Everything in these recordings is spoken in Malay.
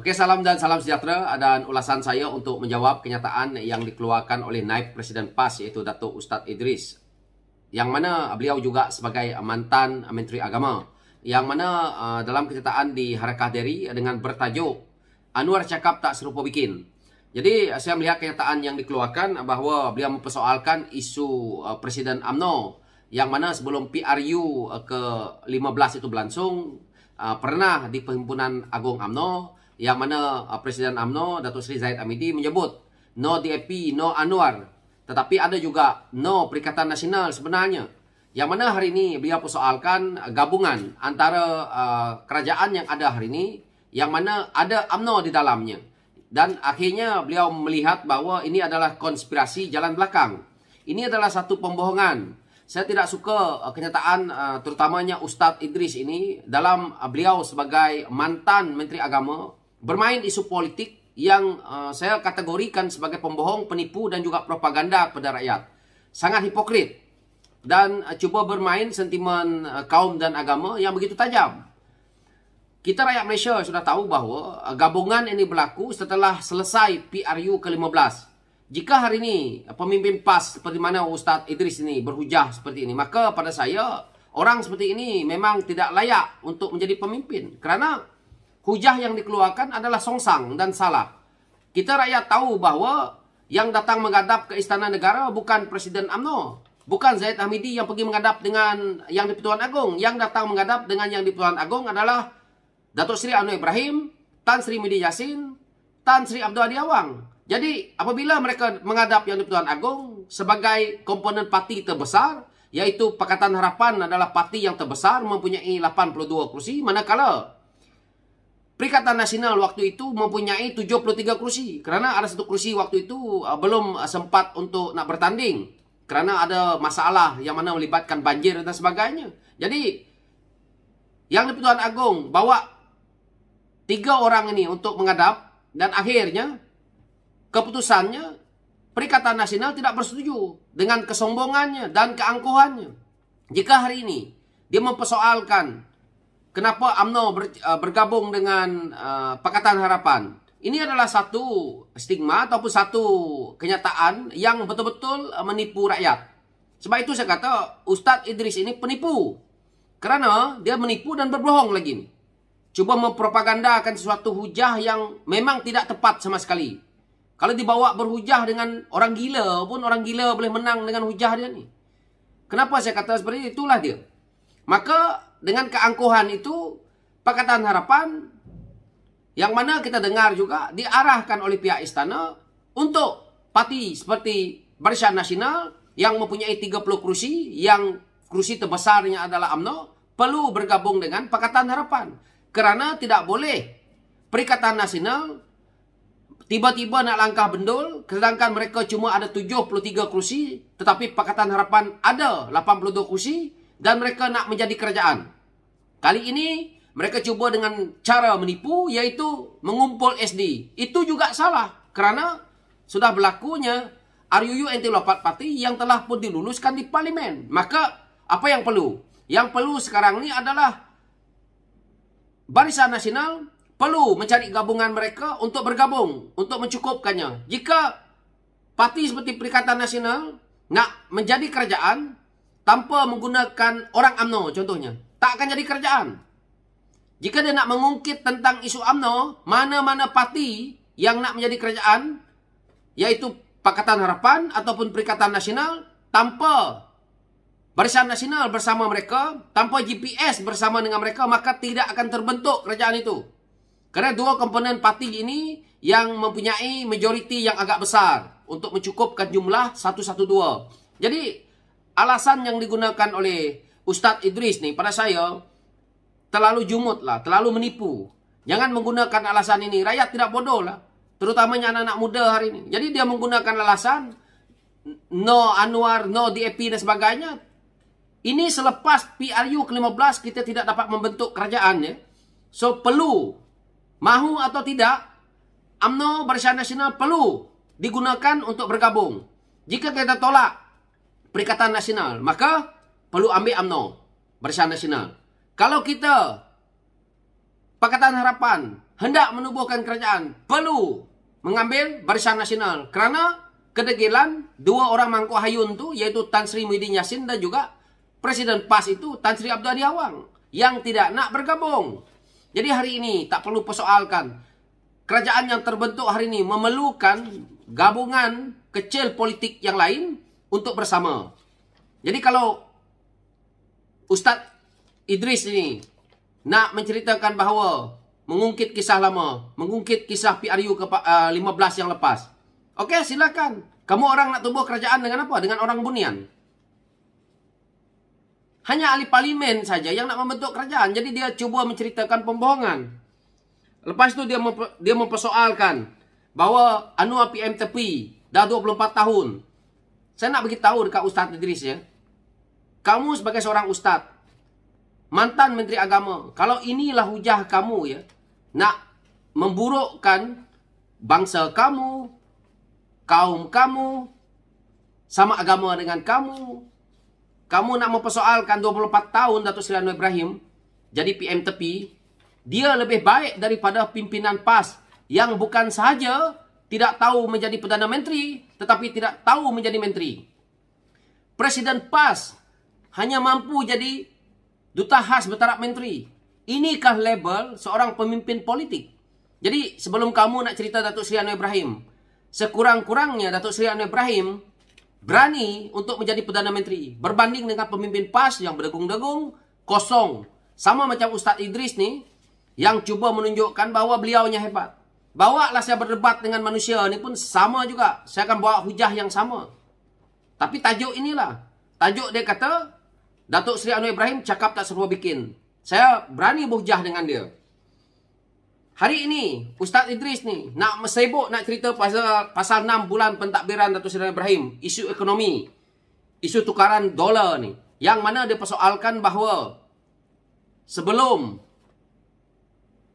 Okey, salam dan salam sejahtera dan ulasan saya untuk menjawab kenyataan yang dikeluarkan oleh naib presiden PAS iaitu Datuk Ustaz Idris. Yang mana uh, beliau juga sebagai mantan Menteri Agama. Yang mana uh, dalam kenyataan di Harakah Deri uh, dengan bertajuk Anwar cakap tak serupa bikin. Jadi uh, saya melihat kenyataan yang dikeluarkan bahawa beliau mempersoalkan isu uh, Presiden AMNO yang mana sebelum PRU ke-15 itu berlangsung uh, pernah di Perhimpunan Agung AMNO yang mana uh, Presiden UMNO Datuk Seri Zaid Amidi menyebut no DAP, no Anwar. Tetapi ada juga no Perikatan Nasional sebenarnya. Yang mana hari ini beliau persoalkan gabungan antara uh, kerajaan yang ada hari ini yang mana ada Amno di dalamnya. Dan akhirnya beliau melihat bahawa ini adalah konspirasi jalan belakang. Ini adalah satu pembohongan. Saya tidak suka uh, kenyataan uh, terutamanya Ustaz Idris ini dalam beliau sebagai mantan Menteri Agama bermain isu politik yang uh, saya kategorikan sebagai pembohong, penipu dan juga propaganda kepada rakyat. Sangat hipokrit dan uh, cuba bermain sentimen uh, kaum dan agama yang begitu tajam. Kita rakyat Malaysia sudah tahu bahawa uh, gabungan ini berlaku setelah selesai PRU ke-15. Jika hari ini uh, pemimpin PAS seperti mana Ustaz Idris ini berhujah seperti ini, maka pada saya orang seperti ini memang tidak layak untuk menjadi pemimpin. Kerana hujah yang dikeluarkan adalah songsang dan salah. Kita rakyat tahu bahawa yang datang menghadap ke istana negara bukan Presiden Amno, Bukan Zaid Hamidi yang pergi menghadap dengan Yang di-Pertuan Agong. Yang datang menghadap dengan Yang di-Pertuan Agong adalah Datuk Seri Anwar Ibrahim, Tan Sri Midi Yassin, Tan Sri Abdul Adi Awang. Jadi apabila mereka menghadap Yang di-Pertuan Agong sebagai komponen parti terbesar, iaitu Pakatan Harapan adalah parti yang terbesar mempunyai 82 kursi, manakala Perikatan Nasional waktu itu mempunyai 73 kursi Kerana ada satu kursi waktu itu uh, belum sempat untuk nak bertanding. Kerana ada masalah yang mana melibatkan banjir dan sebagainya. Jadi, Yang di Dipertuan Agong bawa tiga orang ini untuk mengadap Dan akhirnya, keputusannya Perikatan Nasional tidak bersetuju dengan kesombongannya dan keangkuhannya. Jika hari ini dia mempersoalkan kenapa UMNO ber, uh, bergabung dengan uh, Pakatan Harapan? Ini adalah satu stigma ataupun satu kenyataan yang betul-betul uh, menipu rakyat. Sebab itu saya kata Ustaz Idris ini penipu. Kerana dia menipu dan berbohong lagi. Cuba mempropagandakan sesuatu hujah yang memang tidak tepat sama sekali. Kalau dibawa berhujah dengan orang gila pun orang gila boleh menang dengan hujah dia ni. Kenapa saya kata seperti itu? Itulah dia. Maka dengan keangkuhan itu Pakatan Harapan yang mana kita dengar juga diarahkan oleh pihak istana untuk parti seperti Barisan Nasional yang mempunyai 30 kerusi yang kerusi terbesarnya adalah AMNO perlu bergabung dengan Pakatan Harapan kerana tidak boleh Perikatan Nasional tiba-tiba nak langkah bendul sedangkan mereka cuma ada 73 kerusi tetapi Pakatan Harapan ada 82 kerusi dan mereka nak menjadi kerajaan. Kali ini mereka cuba dengan cara menipu iaitu mengumpul SD. Itu juga salah kerana sudah berlakunya RUU anti lopat parti yang telah pun diluluskan di parlimen. Maka apa yang perlu? Yang perlu sekarang ni adalah Barisan Nasional perlu mencari gabungan mereka untuk bergabung, untuk mencukupkannya. Jika parti seperti Perikatan Nasional nak menjadi kerajaan, tanpa menggunakan orang amno, contohnya. Tak akan jadi kerjaan. Jika dia nak mengungkit tentang isu amno, mana-mana parti yang nak menjadi kerjaan, yaitu Pakatan Harapan ataupun Perikatan Nasional, tanpa Barisan Nasional bersama mereka, tanpa GPS bersama dengan mereka, maka tidak akan terbentuk kerjaan itu. Kerana dua komponen parti ini yang mempunyai majoriti yang agak besar untuk mencukupkan jumlah 112. Jadi, alasan yang digunakan oleh Ustadz Idris nih pada saya terlalu jumut lah, terlalu menipu. Jangan menggunakan alasan ini. Rakyat tidak bodoh lah, terutamanya anak-anak muda hari ini. Jadi dia menggunakan alasan no Anwar, no DAP dan sebagainya. Ini selepas PRU ke-15 kita tidak dapat membentuk kerajaan ya. So perlu, mahu atau tidak, AMNO Barisan Nasional perlu digunakan untuk bergabung. Jika kita tolak Perikatan Nasional. Maka perlu ambil UMNO. Barisan Nasional. Kalau kita Pakatan Harapan hendak menubuhkan kerajaan, perlu mengambil Barisan Nasional. Kerana kedegilan dua orang mangkuk hayun tu yaitu Tan Sri Muhyiddin Yassin dan juga Presiden PAS itu Tan Sri Abdul Adi Awang yang tidak nak bergabung. Jadi hari ini tak perlu persoalkan kerajaan yang terbentuk hari ini memerlukan gabungan kecil politik yang lain untuk bersama. Jadi kalau Ustaz Idris ini nak menceritakan bahawa mengungkit kisah lama, mengungkit kisah PRU ke 15 eh, yang lepas. Okey, silakan. Kamu orang nak tubuh kerajaan dengan apa? Dengan orang bunian. Hanya ahli parlimen saja yang nak membentuk kerajaan. Jadi dia cuba menceritakan pembohongan. Lepas tu dia mempersoalkan bahawa Anwar PM tepi dah 24 tahun. Saya nak beritahu dekat Ustaz Idris ya. Kamu sebagai seorang ustaz, mantan menteri agama, kalau inilah hujah kamu ya, nak memburukkan bangsa kamu, kaum kamu, sama agama dengan kamu, kamu nak mempersoalkan 24 tahun Datuk Seri Anwar Ibrahim jadi PM tepi, dia lebih baik daripada pimpinan PAS yang bukan sahaja tidak tahu menjadi Perdana Menteri tetapi tidak tahu menjadi Menteri. Presiden PAS hanya mampu jadi Duta Khas Bertaraf Menteri. Inikah label seorang pemimpin politik? Jadi sebelum kamu nak cerita Datuk Seri Anwar Ibrahim, sekurang-kurangnya Datuk Seri Anwar Ibrahim berani untuk menjadi Perdana Menteri berbanding dengan pemimpin PAS yang berdegung-degung, kosong. Sama macam Ustaz Idris ni yang cuba menunjukkan bahawa beliaunya hebat. Bawa lah saya berdebat dengan manusia ni pun sama juga. Saya akan bawa hujah yang sama. Tapi tajuk inilah. Tajuk dia kata, Datuk Seri Anwar Ibrahim cakap tak serupa bikin. Saya berani berhujah dengan dia. Hari ini, Ustaz Idris ni nak sibuk nak cerita pasal pasal 6 bulan pentadbiran Datuk Seri Anwar Ibrahim. Isu ekonomi. Isu tukaran dolar ni. Yang mana dia persoalkan bahawa sebelum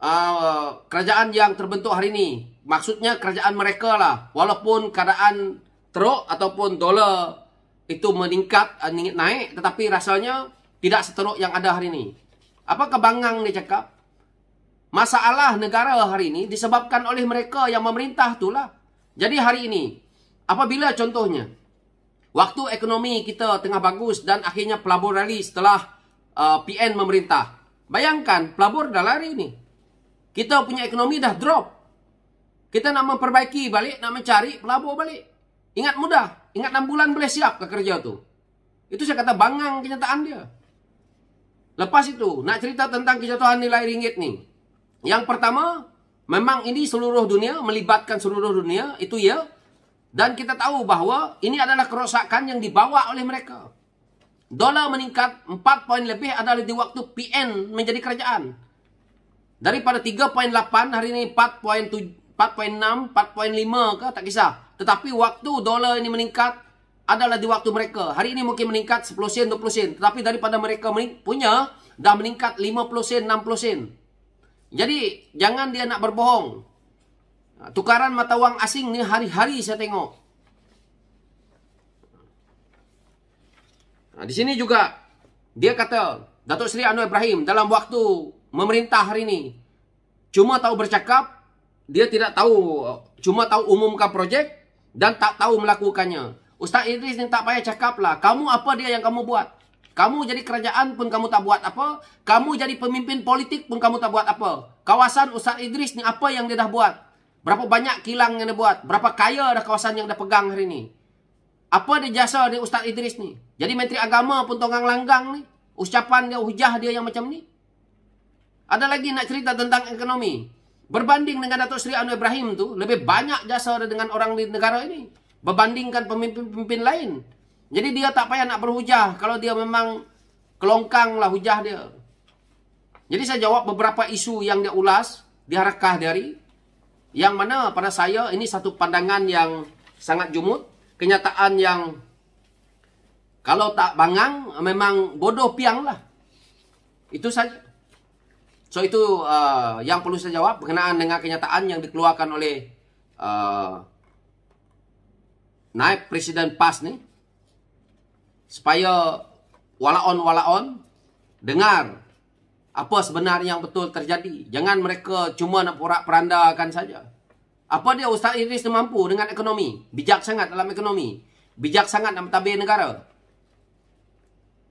Ah, kerajaan yang terbentuk hari ini. Maksudnya kerajaan mereka lah. Walaupun keadaan teruk ataupun dolar itu eh, meningkat, naik. Tetapi rasanya tidak seteruk yang ada hari ini. Apa kebangang dia cakap? Masalah negara hari ini disebabkan oleh mereka yang memerintah itulah. Jadi hari ini, apabila contohnya, waktu ekonomi kita tengah bagus dan akhirnya pelabur rally setelah uh, eh, PN memerintah. Bayangkan pelabur dah lari ni. Kita punya ekonomi dah drop. Kita nak memperbaiki balik, nak mencari pelabur balik. Ingat mudah. Ingat 6 bulan boleh siap ke kerja tu. Itu saya kata bangang kenyataan dia. Lepas itu, nak cerita tentang kejatuhan nilai ringgit ni. Yang pertama, memang ini seluruh dunia, melibatkan seluruh dunia, itu ya. Dan kita tahu bahawa ini adalah kerosakan yang dibawa oleh mereka. Dolar meningkat 4 poin lebih adalah di waktu PN menjadi kerajaan. Daripada 3.8 hari ini 4.7 4.6 4.5 ke tak kisah. Tetapi waktu dolar ini meningkat adalah di waktu mereka. Hari ini mungkin meningkat 10 sen 20 sen, tetapi daripada mereka punya dah meningkat 50 sen 60 sen. Jadi jangan dia nak berbohong. Tukaran mata wang asing ni hari-hari saya tengok. Nah, di sini juga dia kata Datuk Seri Anwar Ibrahim dalam waktu memerintah hari ini cuma tahu bercakap, dia tidak tahu, cuma tahu umumkan projek dan tak tahu melakukannya. Ustaz Idris ni tak payah cakap lah, kamu apa dia yang kamu buat? Kamu jadi kerajaan pun kamu tak buat apa? Kamu jadi pemimpin politik pun kamu tak buat apa? Kawasan Ustaz Idris ni apa yang dia dah buat? Berapa banyak kilang yang dia buat? Berapa kaya dah kawasan yang dia pegang hari ni? Apa dia jasa dia Ustaz Idris ni? Jadi Menteri Agama pun tonggang langgang ni? Ucapan dia, hujah dia yang macam ni? Ada lagi nak cerita tentang ekonomi. Berbanding dengan Datuk Seri Anwar Ibrahim tu, lebih banyak jasa dengan orang di negara ini. Berbandingkan pemimpin-pemimpin lain. Jadi dia tak payah nak berhujah kalau dia memang kelongkang lah hujah dia. Jadi saya jawab beberapa isu yang dia ulas, diharakah dari. Yang mana pada saya ini satu pandangan yang sangat jumut. Kenyataan yang kalau tak bangang memang bodoh piang lah. Itu saja. So itu uh, yang perlu saya jawab berkenaan dengan kenyataan yang dikeluarkan oleh uh, naib presiden PAS ni supaya on walaon on dengar apa sebenarnya yang betul terjadi. Jangan mereka cuma nak porak perandakan saja. Apa dia Ustaz Idris ni mampu dengan ekonomi? Bijak sangat dalam ekonomi. Bijak sangat dalam tabir negara.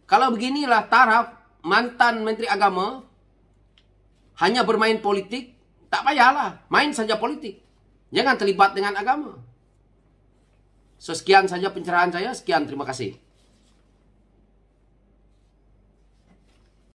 Kalau beginilah taraf mantan Menteri Agama hanya bermain politik, tak payahlah. Main saja politik. Jangan terlibat dengan agama. Sekian saja pencerahan saya. Sekian, terima kasih.